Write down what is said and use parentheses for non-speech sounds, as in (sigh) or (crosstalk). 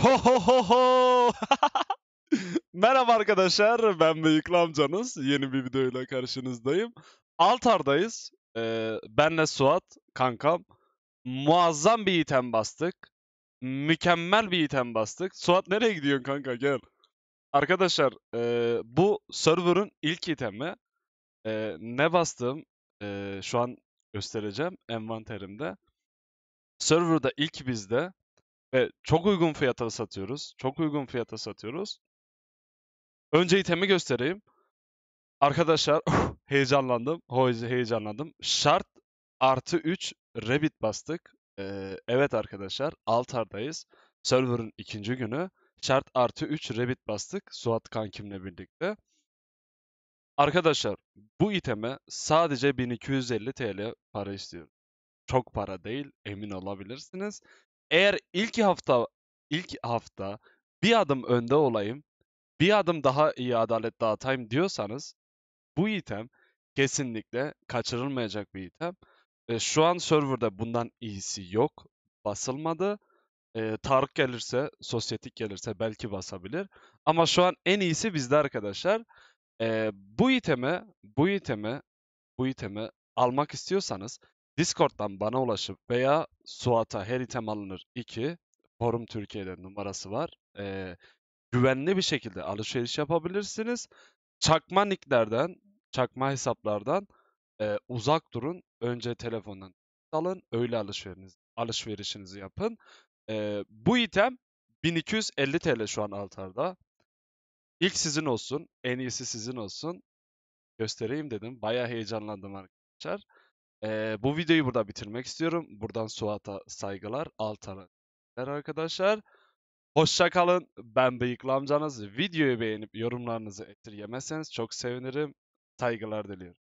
Ho ho ho ho! (laughs) Merhaba arkadaşlar, ben Büyük Amcanız. Yeni bir videoyla karşınızdayım. Altar'dayız. Ee, benle Suat, kankam. Muazzam bir item bastık. Mükemmel bir item bastık. Suat nereye gidiyorsun kanka gel. Arkadaşlar e, bu server'ın ilk itemi. E, ne bastım e, şu an göstereceğim envanterimde. Server'da ilk bizde ve çok uygun fiyata satıyoruz. Çok uygun fiyata satıyoruz. Önce itemi göstereyim. Arkadaşlar (laughs) heyecanlandım. Hoyce heyecanlandım. Şart artı 3 Rabbit bastık. Ee, evet arkadaşlar Altar'dayız. Server'ın ikinci günü. Şart artı 3 Rabbit bastık. Suat kankimle birlikte. Arkadaşlar bu iteme sadece 1250 TL para istiyorum. Çok para değil emin olabilirsiniz. Eğer ilk hafta ilk hafta bir adım önde olayım, bir adım daha iyi adalet dağıtayım diyorsanız bu item kesinlikle kaçırılmayacak bir item. E, şu an serverde bundan iyisi yok. Basılmadı. E, Tarık gelirse, sosyetik gelirse belki basabilir. Ama şu an en iyisi bizde arkadaşlar. E, bu iteme, bu iteme, bu iteme almak istiyorsanız Discord'dan bana ulaşıp veya Suat'a her item alınır 2 Forum Türkiye'de numarası var. Ee, güvenli bir şekilde alışveriş yapabilirsiniz. Çakma nicklerden, çakma hesaplardan e, uzak durun. Önce telefondan alın, öyle alışverişinizi, alışverişinizi yapın. E, bu item 1250 TL şu an altarda. İlk sizin olsun, en iyisi sizin olsun. Göstereyim dedim. Bayağı heyecanlandım arkadaşlar. Ee, bu videoyu burada bitirmek istiyorum. Buradan Suat'a saygılar. Altan'a arkadaşlar. Hoşça kalın. Ben Bıyıklı amcanız. Videoyu beğenip yorumlarınızı esirgemezseniz çok sevinirim. Saygılar diliyorum.